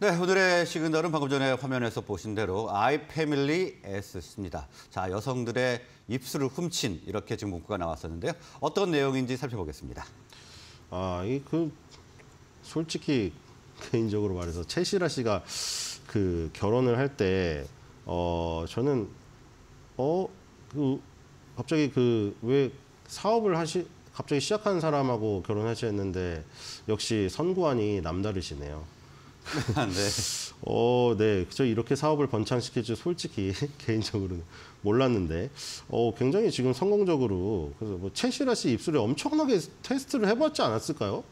네, 오늘의 시그널은 방금 전에 화면에서 보신 대로 아이패밀리 S입니다. 자, 여성들의 입술을 훔친 이렇게 지금 문구가 나왔었는데요. 어떤 내용인지 살펴보겠습니다. 아, 이 그 솔직히 개인적으로 말해서 최시라 씨가 그 결혼을 할 때 어, 저는 어, 그 갑자기 그 왜 사업을 하시 갑자기 시작한 사람하고 결혼하셨는데 역시 선구안이 남다르시네요. 네. 어, 네. 그죠. 이렇게 사업을 번창시킬 줄 솔직히 개인적으로는 몰랐는데, 어, 굉장히 지금 성공적으로, 그래서 뭐, 체시라 씨 입술에 엄청나게 테스트를 해봤지 않았을까요?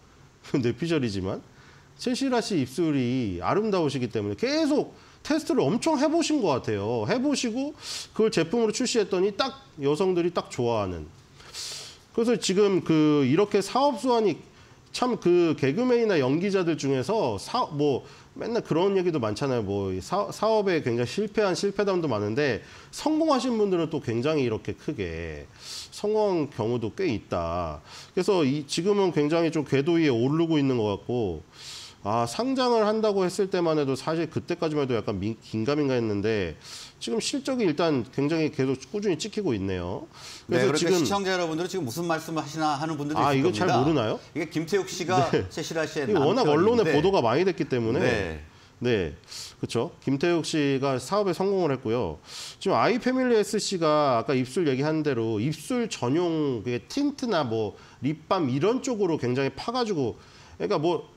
뇌피셜이지만. 체시라 씨 입술이 아름다우시기 때문에 계속 테스트를 엄청 해보신 것 같아요. 해보시고 그걸 제품으로 출시했더니 딱 여성들이 딱 좋아하는. 그래서 지금 그 이렇게 사업 수완이 참그 개그맨이나 연기자들 중에서 사, 뭐 맨날 그런 얘기도 많잖아요. 뭐 사, 사업에 굉장히 실패한 실패담도 많은데 성공하신 분들은 또 굉장히 이렇게 크게 성공한 경우도 꽤 있다. 그래서 이, 지금은 굉장히 좀 궤도 위에 오르고 있는 것 같고 아, 상장을 한다고 했을 때만 해도 사실 그때까지만 해도 약간 민, 긴가민가 했는데 지금 실적이 일단 굉장히 계속 꾸준히 찍히고 있네요. 네, 그래서 네, 지금 시청자 여러분들은 지금 무슨 말씀을 하시나 하는 분들도 아, 이거 겁니다. 잘 모르나요? 이게 김태욱 씨가 네. 세시라 씨의 워낙 언론에 보도가 많이 됐기 때문에 네. 네, 그렇죠. 김태욱 씨가 사업에 성공을 했고요. 지금 아이패밀리 SC가 아까 입술 얘기한 대로 입술 전용 그게 틴트나 뭐 립밤 이런 쪽으로 굉장히 파가지고 그러니까 뭐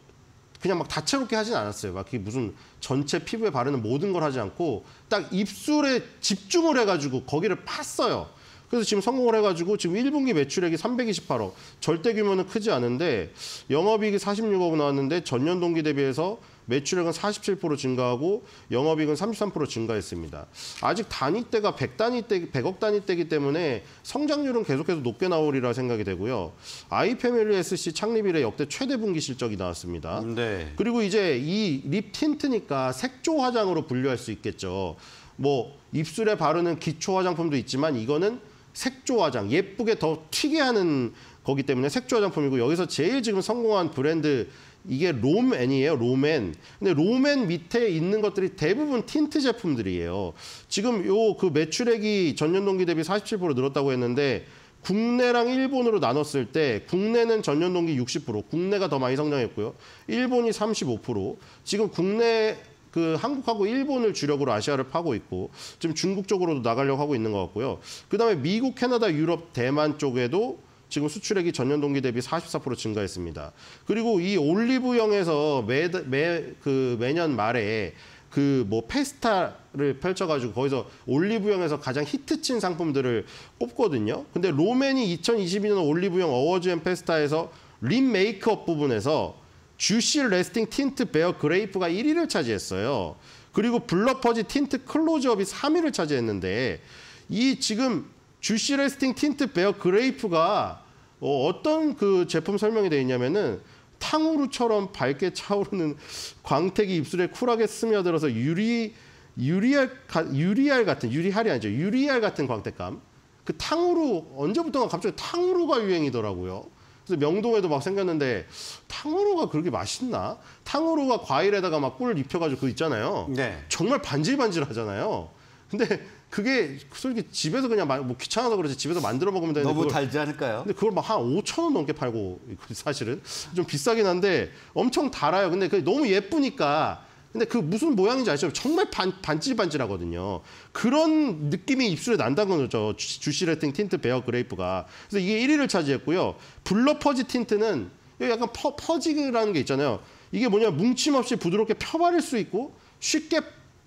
그냥 막 다채롭게 하진 않았어요. 막 그게 무슨 전체 피부에 바르는 모든 걸 하지 않고 딱 입술에 집중을 해가지고 거기를 팠어요. 그래서 지금 성공을 해가지고 지금 1분기 매출액이 328억. 절대 규모는 크지 않은데 영업이익이 46억 나왔는데 전년 동기 대비해서 매출액은 47% 증가하고 영업이익은 33% 증가했습니다. 아직 단위대가 100단위대, 100억 단위대이기 때문에 성장률은 계속해서 높게 나오리라 생각이 되고요. 아이패밀리 SC 창립 이래 역대 최대 분기 실적이 나왔습니다. 네. 그리고 이제 이 립 틴트니까 색조 화장으로 분류할 수 있겠죠. 뭐 입술에 바르는 기초 화장품도 있지만 이거는 색조 화장, 예쁘게 더 튀게 하는 거기 때문에 색조 화장품이고 여기서 제일 지금 성공한 브랜드 이게 롬앤이에요. 롬앤. 근데 롬앤 밑에 있는 것들이 대부분 틴트 제품들이에요. 지금 요 그 매출액이 전년 동기 대비 47% 늘었다고 했는데 국내랑 일본으로 나눴을 때 국내는 전년 동기 60%, 국내가 더 많이 성장했고요. 일본이 35%. 지금 국내 그 한국하고 일본을 주력으로 아시아를 파고 있고 지금 중국 쪽으로도 나가려고 하고 있는 것 같고요. 그다음에 미국, 캐나다, 유럽, 대만 쪽에도 지금 수출액이 전년 동기 대비 44% 증가했습니다. 그리고 이 올리브영에서 매 매 그 매년 말에 그 뭐 페스타를 펼쳐가지고 거기서 올리브영에서 가장 히트친 상품들을 꼽거든요. 근데 로맨이 2022년 올리브영 어워즈 앤 페스타에서 립 메이크업 부분에서 주실 레스팅 틴트 베어 그레이프가 1위를 차지했어요. 그리고 블러퍼지 틴트 클로즈업이 3위를 차지했는데 이 지금 주시 레스팅 틴트 베어 그레이프가 어, 떤그 제품 설명이 되어 있냐면은 탕후루처럼 밝게 차오르는 광택이 입술에 쿨하게 스며들어서 유리 유리알 유리알 같은 유리알이 아니죠 유리알 같은 광택감 그 탕후루 언제부턴가 갑자기 탕후루가 유행이더라고요. 그래서 명동에도 막 생겼는데 탕후루가 그렇게 맛있나? 탕후루가 과일에다가 막꿀을 입혀가지고 그 있잖아요. 네. 정말 반질반질하잖아요. 근데 그게 솔직히 집에서 그냥 뭐 귀찮아서 그러지 집에서 만들어 먹으면 되는데 너무 그걸, 달지 않을까요? 근데 그걸 막 한 5천 원 넘게 팔고 사실은 좀 비싸긴 한데 엄청 달아요. 근데 그게 너무 예쁘니까 근데 그 무슨 모양인지 아시죠? 정말 반, 반질반질하거든요. 그런 느낌이 입술에 난다는 거죠. 주시레팅 틴트 베어 그레이프가. 그래서 이게 1위를 차지했고요. 블러 퍼지 틴트는 약간 퍼, 퍼지라는 게 있잖아요. 이게 뭐냐 뭉침 없이 부드럽게 펴바를 수 있고 쉽게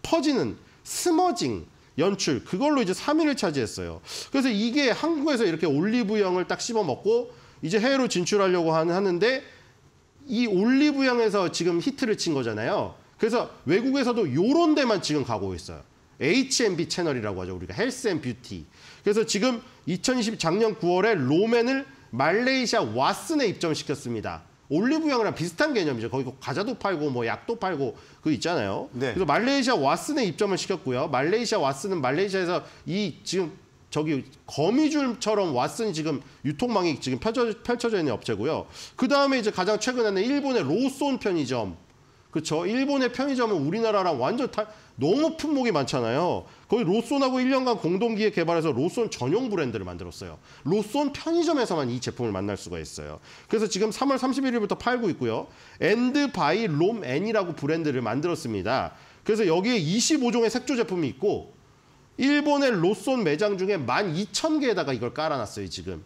퍼지는 스머징 연출 그걸로 이제 3위를 차지했어요. 그래서 이게 한국에서 이렇게 올리브영을 딱 씹어 먹고 이제 해외로 진출하려고 하는데 이 올리브영에서 지금 히트를 친 거잖아요. 그래서 외국에서도 요런 데만 지금 가고 있어요. H&B m 채널이라고 하죠. 우리가 헬스 앤 뷰티. 그래서 지금 2020 작년 9월에 로맨을 말레이시아 왓슨에 입점시켰습니다. 올리브영이랑 비슷한 개념이죠. 거기 과자도 팔고 뭐 약도 팔고 그 있잖아요. 네. 그래서 말레이시아 왓슨에 입점을 시켰고요. 말레이시아 왓슨은 말레이시아에서 이 지금 저기 거미줄처럼 왓슨 지금 유통망이 지금 펼쳐, 져 있는 업체고요. 그 다음에 이제 가장 최근에는 일본의 로손 편의점. 그렇죠. 일본의 편의점은 우리나라랑 완전 다, 너무 품목이 많잖아요. 거의 로손하고 1년간 공동기획 개발해서 로손 전용 브랜드를 만들었어요. 로손 편의점에서만 이 제품을 만날 수가 있어요. 그래서 지금 3월 31일부터 팔고 있고요. 엔드 바이 롬앤이라고 브랜드를 만들었습니다. 그래서 여기에 25종의 색조 제품이 있고 일본의 로손 매장 중에 12,000개에다가 이걸 깔아놨어요, 지금.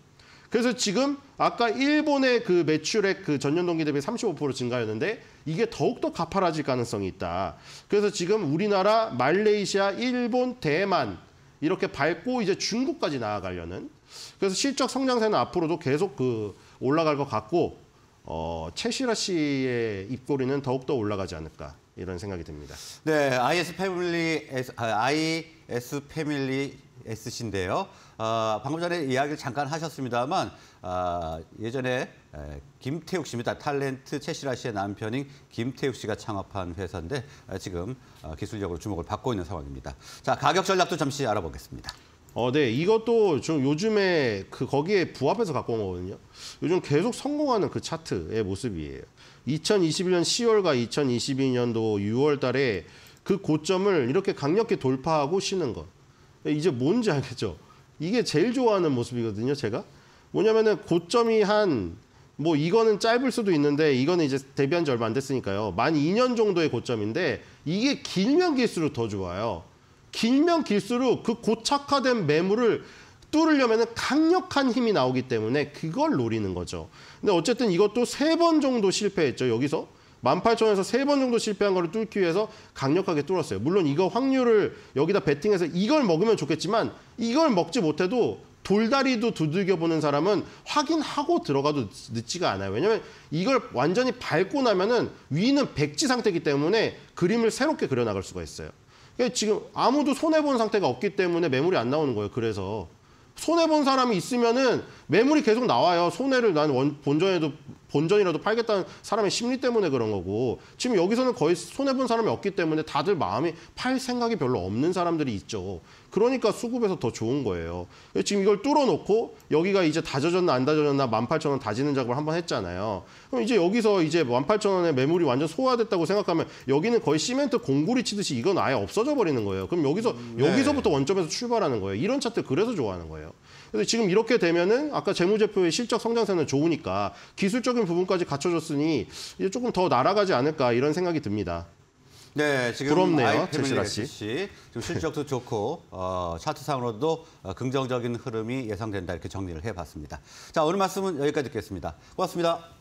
그래서 지금 아까 일본의 그 매출액 그 전년 동기 대비 35% 증가였는데 이게 더욱더 가파라질 가능성이 있다. 그래서 지금 우리나라, 말레이시아, 일본, 대만 이렇게 밟고 이제 중국까지 나아가려는 그래서 실적 성장세는 앞으로도 계속 그 올라갈 것 같고 어, 최시라 씨의 입꼬리는 더욱더 올라가지 않을까 이런 생각이 듭니다. 네, IS 패밀리 S, IS 패밀리 S씨인데요. 어, 방금 전에 이야기를 잠깐 하셨습니다만 어, 예전에 에, 김태욱 씨입니다. 탤런트 최시라 씨의 남편인 김태욱 씨가 창업한 회사인데 에, 아, 지금 어, 기술적으로 주목을 받고 있는 상황입니다. 자, 가격 전략도 잠시 알아보겠습니다. 어, 네. 이것도 좀 요즘에 그 거기에 부합해서 갖고 온 거거든요. 요즘 계속 성공하는 그 차트의 모습이에요. 2021년 10월과 2022년도 6월 달에 그 고점을 이렇게 강력히 돌파하고 쉬는 것. 이제 뭔지 알겠죠? 이게 제일 좋아하는 모습이거든요, 제가. 뭐냐면은 고점이 한, 뭐 이거는 짧을 수도 있는데 이거는 이제 데뷔한 지 얼마 안 됐으니까요. 만 2년 정도의 고점인데 이게 길면 길수록 더 좋아요. 길면 길수록 그 고착화된 매물을 뚫으려면 강력한 힘이 나오기 때문에 그걸 노리는 거죠. 근데 어쨌든 이것도 세 번 정도 실패했죠. 여기서 18,000원에서 세 번 정도 실패한 거를 뚫기 위해서 강력하게 뚫었어요. 물론 이거 확률을 여기다 베팅해서 이걸 먹으면 좋겠지만 이걸 먹지 못해도 돌다리도 두들겨 보는 사람은 확인하고 들어가도 늦지가 않아요. 왜냐면 이걸 완전히 밟고 나면은 위는 백지 상태이기 때문에 그림을 새롭게 그려 나갈 수가 있어요. 그러니까 지금 아무도 손해본 상태가 없기 때문에 매물이 안 나오는 거예요. 그래서 손해본 사람이 있으면은 매물이 계속 나와요. 손해를 난 원, 본전에도 본전이라도 팔겠다는 사람의 심리 때문에 그런 거고 지금 여기서는 거의 손해 본 사람이 없기 때문에 다들 마음이 팔 생각이 별로 없는 사람들이 있죠. 그러니까 수급에서 더 좋은 거예요. 지금 이걸 뚫어놓고 여기가 이제 다 젖었나 안 다젖었나 18,000원 다지는 작업을 한번 했잖아요. 그럼 이제 여기서 이제 1 8 0 0 0원에 매물이 완전 소화됐다고 생각하면 여기는 거의 시멘트 공구리 치듯이 이건 아예 없어져 버리는 거예요. 그럼 여기서 음, 네. 여기서부터 원점에서 출발하는 거예요. 이런 차트 그래서 좋아하는 거예요. 그래서 지금 이렇게 되면은 아까 재무제표의 실적 성장세는 좋으니까 기술적인 부분까지 갖춰졌으니 이제 조금 더 날아가지 않을까 이런 생각이 듭니다. 네, 지금 부럽네요, 제시라 씨. 씨. 지금 실적도 좋고 어, 차트상으로도 어, 긍정적인 흐름이 예상된다 이렇게 정리를 해봤습니다. 자, 오늘 말씀은 여기까지 듣겠습니다. 고맙습니다.